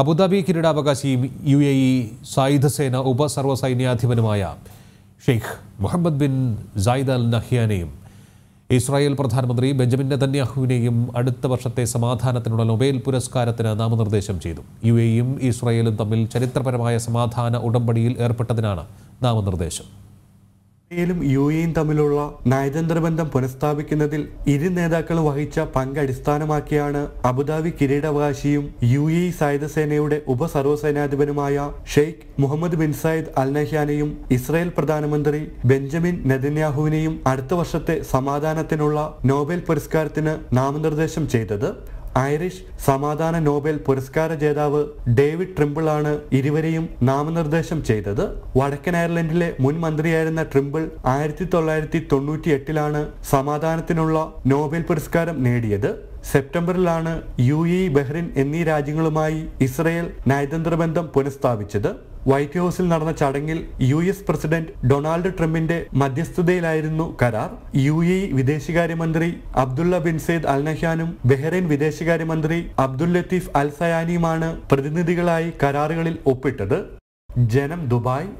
Abu Dhabi കിരീടാവകാശിയും U A E സായുധസേന ഉപസർവസൈന്യാധിപനുമായ Sheikh Mohammed bin Zayed Al നഹ്യാനെയും ഇസ്രായേൽ പ്രധാനമന്ത്രി ബെഞ്ചമിൻ നെതന്യാഹുവിനെയും അടുത്ത വർഷത്തെ സമാധാനത്തിനുള്ള നൊബേൽ പുരസ്കാരത്തിന് നാമനിർദ്ദേശം ചെയ്തു യു എയും ഇസ്രായേലും തമ്മിൽ ചരിത്രപരമായ സമാധാന ഉടമ്പടിയിൽ ഏർപ്പെട്ടതിനാണ് നാമനിർദ്ദേശം ഇസ്രയേലും യു എയും തമ്മിലുള്ള നയതന്ത്ര ബന്ധം പുനഃസ്ഥാപിക്കുന്നതിൽ ഇരു നേതാക്കളും വഹിച്ച പങ്ക് അടിസ്ഥാനമാക്കിയാണ് അബുദാബി കിരീടാവകാശിയും യു എ സായുധസേനയുടെ ഉപസർവ്വസേനാധിപനുമായ Sheikh Mohammed bin Zayed Al നഹ്യാനെയും ഇസ്രായേൽ പ്രധാനമന്ത്രി ബെഞ്ചമിൻ നെതന്യാഹുവിനെയും അടുത്ത വർഷത്തെ സമാധാനത്തിനുള്ള നോബൽ പുരസ്കാരത്തിന് നാമനിർദ്ദേശം ചെയ്തത് ഐറിഷ് സമാധാന നോബൽ പുരസ്കാര ജേതാവ് ഡേവിഡ് ട്രിമ്പിൾ ആണ് ഇരുവരെയും നാമനിർദ്ദേശം ചെയ്തത് വടക്കൻ അയർലൻഡിലെ മുൻ മന്ത്രിയായിരുന്ന ട്രിമ്പിൾ ആയിരത്തി തൊള്ളായിരത്തി തൊണ്ണൂറ്റി എട്ടിലാണ് സമാധാനത്തിനുള്ള നോബൽ പുരസ്കാരം നേടിയത് സെപ്റ്റംബറിലാണ് യു എ ബഹ്റിൻ എന്നീ രാജ്യങ്ങളുമായി ഇസ്രയേൽ നയതന്ത്ര ബന്ധം പുനഃസ്ഥാപിച്ചത് വൈറ്റ് ഹൌസിൽ നടന്ന ചടങ്ങിൽ യു എസ് പ്രസിഡന്റ് ഡൊണാൾഡ് ട്രംപിന്റെ മധ്യസ്ഥതയിലായിരുന്നു കരാർ യു എ വിദേശകാര്യമന്ത്രി അബ്ദുള്ള ബിൻ സെയ്ദ് അൽ നഹ്യാനും ബഹ്റൈൻ വിദേശകാര്യമന്ത്രി അബ്ദുൽ ലത്തീഫ് അൽ സയാനിയുമാണ് പ്രതിനിധികളായി കരാറുകളിൽ ഒപ്പിട്ടത് ജനം ദുബായ്